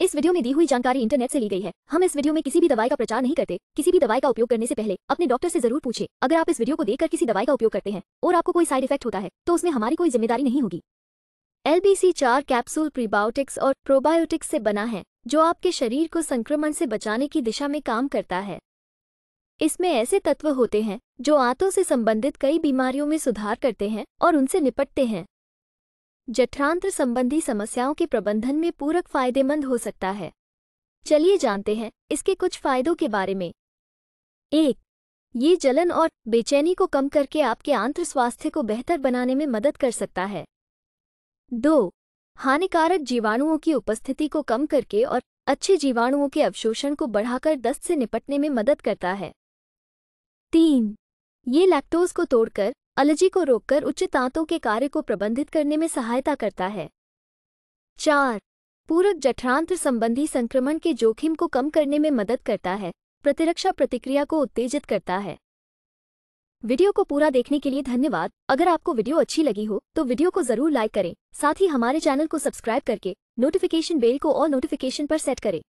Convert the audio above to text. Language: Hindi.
इस वीडियो में दी हुई जानकारी इंटरनेट से ली गई है हम इस वीडियो में किसी भी दवाई का प्रचार नहीं करते किसी भी दवाई का उपयोग करने से पहले अपने डॉक्टर से जरूर पूछे अगर आप इस वीडियो को देखकर किसी दवाई का उपयोग करते हैं और आपको कोई साइड इफेक्ट होता है तो उसमें हमारी कोई जिम्मेदारी नहीं होगी सी चार कैप्सूल प्रीबायोटिक्स और प्रोबायोटिक्स से बना है जो आपके शरीर को संक्रमण से बचाने की दिशा में काम करता है इसमें ऐसे तत्व होते हैं जो आंतों से संबंधित कई बीमारियों में सुधार करते हैं और उनसे निपटते हैं जठरांत्र संबंधी समस्याओं के प्रबंधन में पूरक फायदेमंद हो सकता है चलिए जानते हैं इसके कुछ फायदों के बारे में एक ये जलन और बेचैनी को कम करके आपके आंत्र स्वास्थ्य को बेहतर बनाने में मदद कर सकता है दो हानिकारक जीवाणुओं की उपस्थिति को कम करके और अच्छे जीवाणुओं के अवशोषण को बढ़ाकर दस्त से निपटने में मदद करता है तीन ये लैक्टोज को तोड़कर अलर्जी को रोककर उच्च तांतों के कार्य को प्रबंधित करने में सहायता करता है चार पूरक जठरांत्र संबंधी संक्रमण के जोखिम को कम करने में मदद करता है प्रतिरक्षा प्रतिक्रिया को उत्तेजित करता है वीडियो को पूरा देखने के लिए धन्यवाद अगर आपको वीडियो अच्छी लगी हो तो वीडियो को जरूर लाइक करें साथ ही हमारे चैनल को सब्सक्राइब करके नोटिफिकेशन बेल को और नोटिफिकेशन पर सेट करें